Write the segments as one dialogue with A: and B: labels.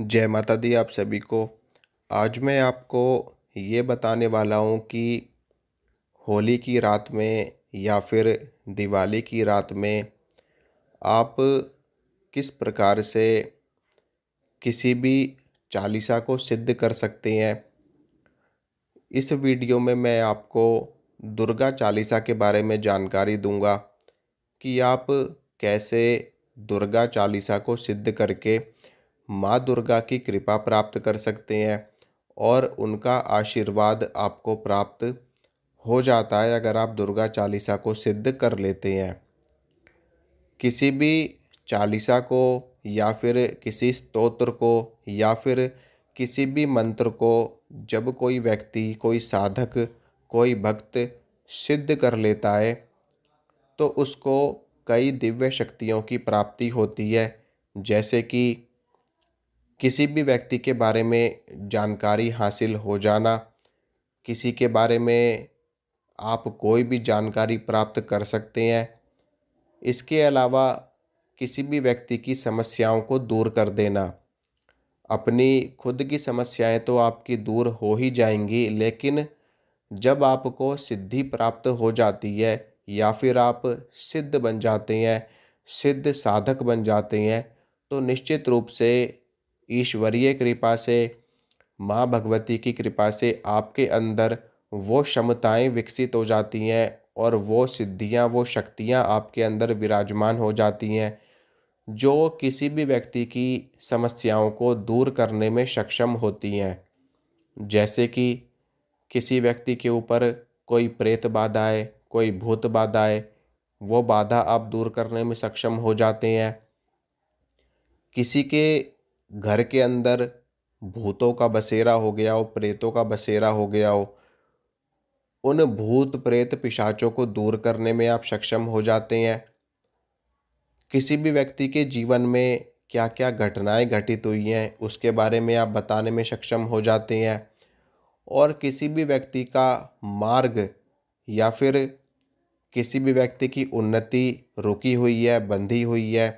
A: जय माता दी आप सभी को आज मैं आपको ये बताने वाला हूँ कि होली की रात में या फिर दिवाली की रात में आप किस प्रकार से किसी भी चालीसा को सिद्ध कर सकते हैं इस वीडियो में मैं आपको दुर्गा चालीसा के बारे में जानकारी दूंगा कि आप कैसे दुर्गा चालीसा को सिद्ध करके माँ दुर्गा की कृपा प्राप्त कर सकते हैं और उनका आशीर्वाद आपको प्राप्त हो जाता है अगर आप दुर्गा चालीसा को सिद्ध कर लेते हैं किसी भी चालीसा को या फिर किसी स्तोत्र को या फिर किसी भी मंत्र को जब कोई व्यक्ति कोई साधक कोई भक्त सिद्ध कर लेता है तो उसको कई दिव्य शक्तियों की प्राप्ति होती है जैसे कि किसी भी व्यक्ति के बारे में जानकारी हासिल हो जाना किसी के बारे में आप कोई भी जानकारी प्राप्त कर सकते हैं इसके अलावा किसी भी व्यक्ति की समस्याओं को दूर कर देना अपनी खुद की समस्याएं तो आपकी दूर हो ही जाएंगी लेकिन जब आपको सिद्धि प्राप्त हो जाती है या फिर आप सिद्ध बन जाते हैं सिद्ध साधक बन जाते हैं तो निश्चित रूप से ईश्वरीय कृपा से माँ भगवती की कृपा से आपके अंदर वो क्षमताएं विकसित हो जाती हैं और वो सिद्धियाँ वो शक्तियाँ आपके अंदर विराजमान हो जाती हैं जो किसी भी व्यक्ति की समस्याओं को दूर करने में सक्षम होती हैं जैसे कि किसी व्यक्ति के ऊपर कोई प्रेत बाधा कोई भूत बाधा वो बाधा आप दूर करने में सक्षम हो जाते हैं किसी के घर के अंदर भूतों का बसेरा हो गया हो प्रेतों का बसेरा हो गया हो उन भूत प्रेत पिशाचों को दूर करने में आप सक्षम हो जाते हैं किसी भी व्यक्ति के जीवन में क्या क्या घटनाएं घटित हुई हैं उसके बारे में आप बताने में सक्षम हो जाते हैं और किसी भी व्यक्ति का मार्ग या फिर किसी भी व्यक्ति की उन्नति रुकी हुई है बंधी हुई है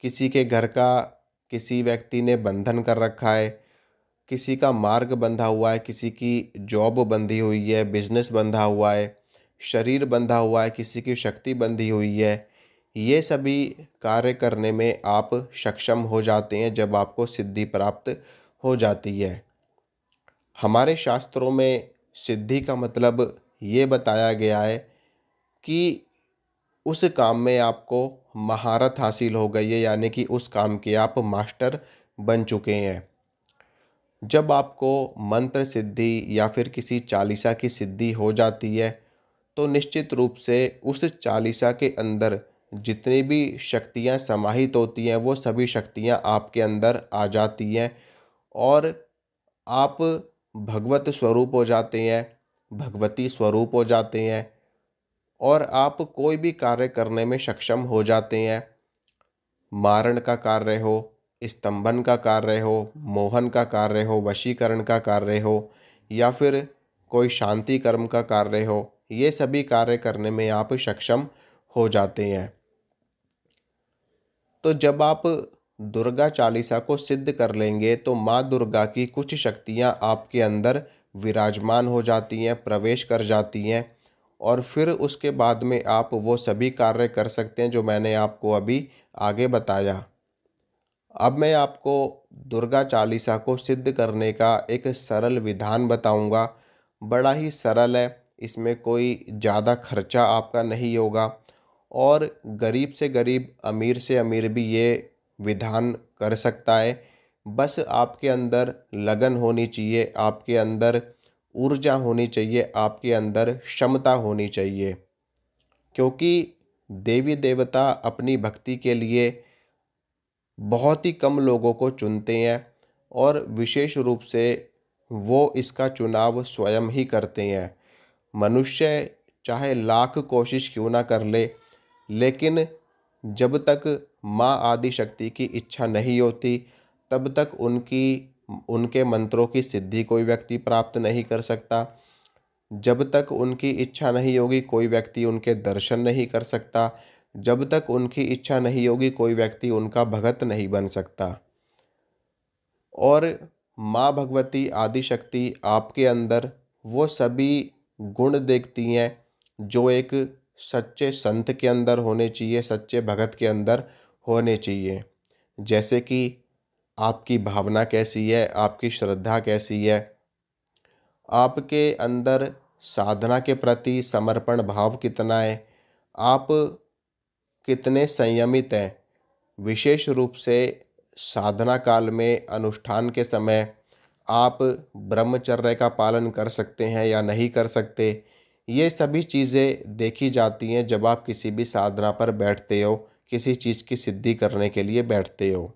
A: किसी के घर का किसी व्यक्ति ने बंधन कर रखा है किसी का मार्ग बंधा हुआ है किसी की जॉब बंधी हुई है बिजनेस बंधा हुआ है शरीर बंधा हुआ है किसी की शक्ति बंधी हुई है ये सभी कार्य करने में आप सक्षम हो जाते हैं जब आपको सिद्धि प्राप्त हो जाती है हमारे शास्त्रों में सिद्धि का मतलब ये बताया गया है कि उस काम में आपको महारत हासिल हो गई है यानी कि उस काम के आप मास्टर बन चुके हैं जब आपको मंत्र सिद्धि या फिर किसी चालीसा की सिद्धि हो जाती है तो निश्चित रूप से उस चालीसा के अंदर जितनी भी शक्तियाँ समाहित होती हैं वो सभी शक्तियाँ आपके अंदर आ जाती हैं और आप भगवत स्वरूप हो जाते हैं भगवती स्वरूप हो जाते हैं और आप कोई भी कार्य करने में सक्षम हो जाते हैं मारण का कार्य हो स्तंभन का कार्य हो मोहन का कार्य हो वशीकरण का कार्य हो या फिर कोई शांति कर्म का कार्य हो ये सभी कार्य करने में आप सक्षम हो जाते हैं तो जब आप दुर्गा चालीसा को सिद्ध कर लेंगे तो माँ दुर्गा की कुछ शक्तियाँ आपके अंदर विराजमान हो जाती हैं प्रवेश कर जाती हैं और फिर उसके बाद में आप वो सभी कार्य कर सकते हैं जो मैंने आपको अभी आगे बताया अब मैं आपको दुर्गा चालीसा को सिद्ध करने का एक सरल विधान बताऊंगा बड़ा ही सरल है इसमें कोई ज़्यादा खर्चा आपका नहीं होगा और गरीब से गरीब अमीर से अमीर भी ये विधान कर सकता है बस आपके अंदर लगन होनी चाहिए आपके अंदर ऊर्जा होनी चाहिए आपके अंदर क्षमता होनी चाहिए क्योंकि देवी देवता अपनी भक्ति के लिए बहुत ही कम लोगों को चुनते हैं और विशेष रूप से वो इसका चुनाव स्वयं ही करते हैं मनुष्य चाहे लाख कोशिश क्यों ना कर ले लेकिन जब तक माँ आदि शक्ति की इच्छा नहीं होती तब तक उनकी उनके मंत्रों की सिद्धि कोई व्यक्ति प्राप्त नहीं कर सकता जब तक उनकी इच्छा नहीं होगी कोई व्यक्ति उनके दर्शन नहीं कर सकता जब तक उनकी इच्छा नहीं होगी कोई व्यक्ति उनका भगत नहीं बन सकता और माँ भगवती आदिशक्ति आपके अंदर वो सभी गुण देखती हैं जो एक सच्चे संत के अंदर होने चाहिए सच्चे भगत के अंदर होने चाहिए जैसे कि आपकी भावना कैसी है आपकी श्रद्धा कैसी है आपके अंदर साधना के प्रति समर्पण भाव कितना है आप कितने संयमित हैं विशेष रूप से साधना काल में अनुष्ठान के समय आप ब्रह्मचर्य का पालन कर सकते हैं या नहीं कर सकते ये सभी चीज़ें देखी जाती हैं जब आप किसी भी साधना पर बैठते हो किसी चीज़ की सिद्धि करने के लिए बैठते हो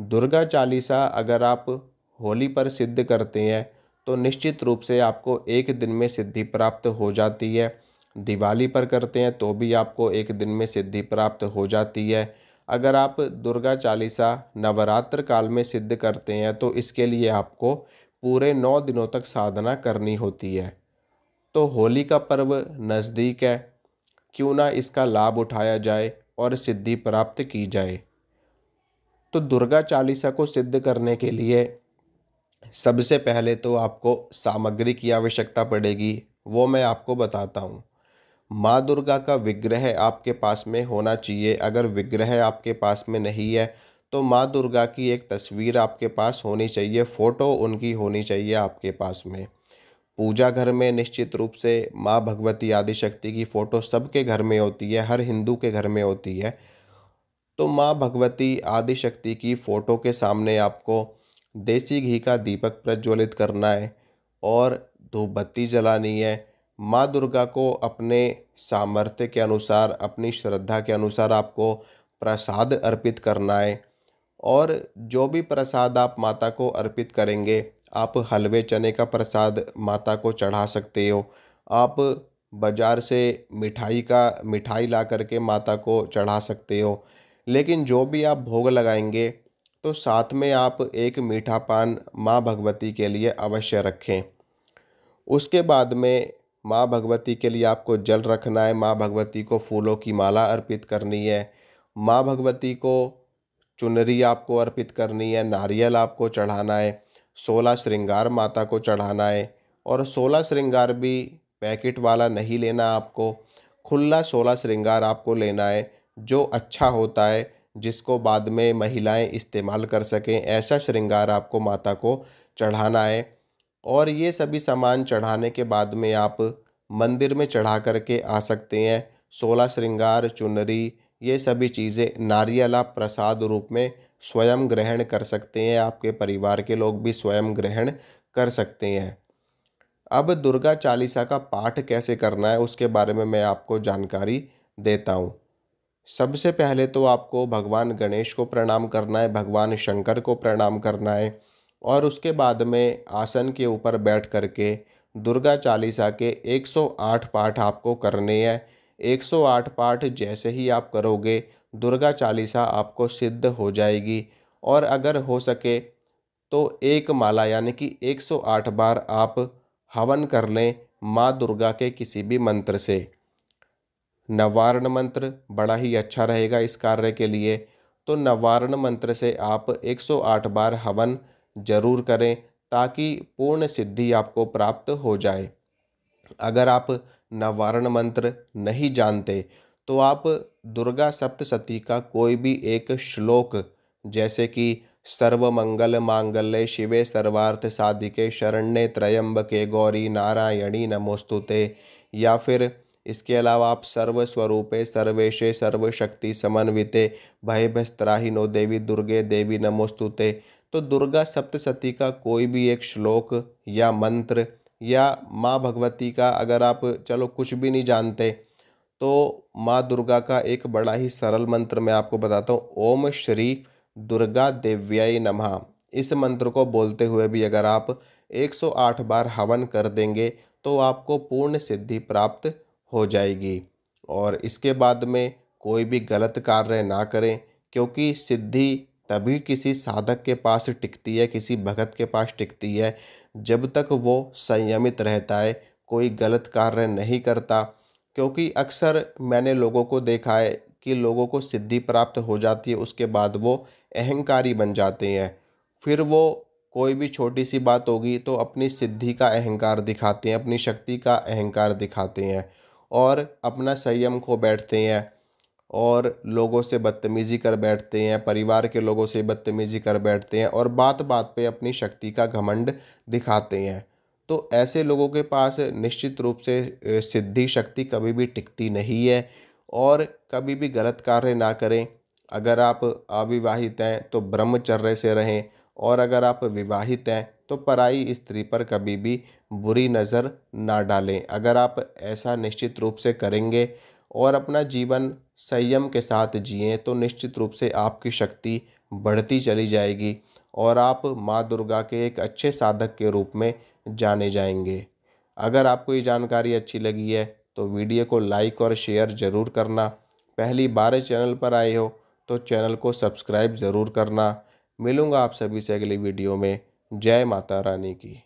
A: दुर्गा चालीसा अगर आप होली पर सिद्ध करते हैं तो निश्चित रूप से आपको एक दिन में सिद्धि प्राप्त हो जाती है दिवाली पर करते हैं तो भी आपको एक दिन में सिद्धि प्राप्त हो जाती है अगर आप दुर्गा चालीसा नवरात्र काल में सिद्ध करते हैं तो इसके लिए आपको पूरे नौ दिनों तक साधना करनी होती है तो होली का पर्व नज़दीक है क्यों ना इसका लाभ उठाया जाए और सिद्धि प्राप्त की जाए तो दुर्गा चालीसा को सिद्ध करने के लिए सबसे पहले तो आपको सामग्री की आवश्यकता पड़ेगी वो मैं आपको बताता हूँ माँ दुर्गा का विग्रह आपके पास में होना चाहिए अगर विग्रह आपके पास में नहीं है तो माँ दुर्गा की एक तस्वीर आपके पास होनी चाहिए फ़ोटो उनकी होनी चाहिए आपके पास में पूजा घर में निश्चित रूप से माँ भगवती आदि शक्ति की फ़ोटो सबके घर में होती है हर हिंदू के घर में होती है तो माँ भगवती आदिशक्ति की फ़ोटो के सामने आपको देसी घी का दीपक प्रज्वलित करना है और धूप बत्ती जलानी है माँ दुर्गा को अपने सामर्थ्य के अनुसार अपनी श्रद्धा के अनुसार आपको प्रसाद अर्पित करना है और जो भी प्रसाद आप माता को अर्पित करेंगे आप हलवे चने का प्रसाद माता को चढ़ा सकते हो आप बाज़ार से मिठाई का मिठाई ला करके माता को चढ़ा सकते हो लेकिन जो भी आप भोग लगाएंगे तो साथ में आप एक मीठा पान माँ भगवती के लिए अवश्य रखें उसके बाद में माँ भगवती के लिए आपको जल रखना है माँ भगवती को फूलों की माला अर्पित करनी है माँ भगवती को चुनरी आपको अर्पित करनी है नारियल आपको चढ़ाना है सोलह श्रृंगार माता को चढ़ाना है और सोलह श्रृंगार भी पैकेट वाला नहीं लेना आपको खुला सोलह श्रृंगार आपको लेना है जो अच्छा होता है जिसको बाद में महिलाएं इस्तेमाल कर सकें ऐसा श्रृंगार आपको माता को चढ़ाना है और ये सभी सामान चढ़ाने के बाद में आप मंदिर में चढ़ा करके आ सकते हैं सोलह श्रृंगार चुनरी ये सभी चीज़ें नारियल आप प्रसाद रूप में स्वयं ग्रहण कर सकते हैं आपके परिवार के लोग भी स्वयं ग्रहण कर सकते हैं अब दुर्गा चालीसा का पाठ कैसे करना है उसके बारे में मैं आपको जानकारी देता हूँ सबसे पहले तो आपको भगवान गणेश को प्रणाम करना है भगवान शंकर को प्रणाम करना है और उसके बाद में आसन के ऊपर बैठ करके दुर्गा चालीसा के 108 पाठ आपको करने हैं 108 पाठ जैसे ही आप करोगे दुर्गा चालीसा आपको सिद्ध हो जाएगी और अगर हो सके तो एक माला यानी कि 108 बार आप हवन कर लें माँ दुर्गा के किसी भी मंत्र से नवारण मंत्र बड़ा ही अच्छा रहेगा इस कार्य के लिए तो नवारण मंत्र से आप 108 बार हवन जरूर करें ताकि पूर्ण सिद्धि आपको प्राप्त हो जाए अगर आप नवारण मंत्र नहीं जानते तो आप दुर्गा सप्तशती का कोई भी एक श्लोक जैसे कि सर्व मंगल मांगल्य शिवे सर्वार्थ साधिके शरण्य के गौरी नारायणी नमोस्तुते या फिर इसके अलावा आप सर्वस्वरूपे सर्वेशे सर्वशक्ति समन्विते भय भस्त्राही नो देवी दुर्गे देवी नमोस्तुते तो दुर्गा सप्तशती का कोई भी एक श्लोक या मंत्र या माँ भगवती का अगर आप चलो कुछ भी नहीं जानते तो माँ दुर्गा का एक बड़ा ही सरल मंत्र मैं आपको बताता हूँ ओम श्री दुर्गा देव्याय नमः इस मंत्र को बोलते हुए भी अगर आप 108 बार हवन कर देंगे तो आपको पूर्ण सिद्धि प्राप्त हो जाएगी और इसके बाद में कोई भी गलत कार्य ना करें क्योंकि सिद्धि तभी किसी साधक के पास टिकती है किसी भगत के पास टिकती है जब तक वो संयमित रहता है कोई गलत कार्य नहीं करता क्योंकि अक्सर मैंने लोगों को देखा है कि लोगों को सिद्धि प्राप्त हो जाती है उसके बाद वो अहंकारी बन जाते हैं फिर वो कोई भी छोटी सी बात होगी तो अपनी सिद्धि का अहंकार दिखाते हैं अपनी शक्ति का अहंकार दिखाते हैं और अपना संयम खो बैठते हैं और लोगों से बदतमीज़ी कर बैठते हैं परिवार के लोगों से बदतमीज़ी कर बैठते हैं और बात बात पे अपनी शक्ति का घमंड दिखाते हैं तो ऐसे लोगों के पास निश्चित रूप से सिद्धि शक्ति कभी भी टिकती नहीं है और कभी भी गलत कार्य ना करें अगर आप अविवाहित हैं तो ब्रह्मचर्य से रहें और अगर आप विवाहित हैं तो पराई स्त्री पर कभी भी बुरी नज़र ना डालें अगर आप ऐसा निश्चित रूप से करेंगे और अपना जीवन संयम के साथ जिए तो निश्चित रूप से आपकी शक्ति बढ़ती चली जाएगी और आप माँ दुर्गा के एक अच्छे साधक के रूप में जाने जाएंगे अगर आपको ये जानकारी अच्छी लगी है तो वीडियो को लाइक और शेयर ज़रूर करना पहली बार चैनल पर आए हो तो चैनल को सब्सक्राइब ज़रूर करना मिलूँगा आप सभी से अगली वीडियो में जय माता रानी की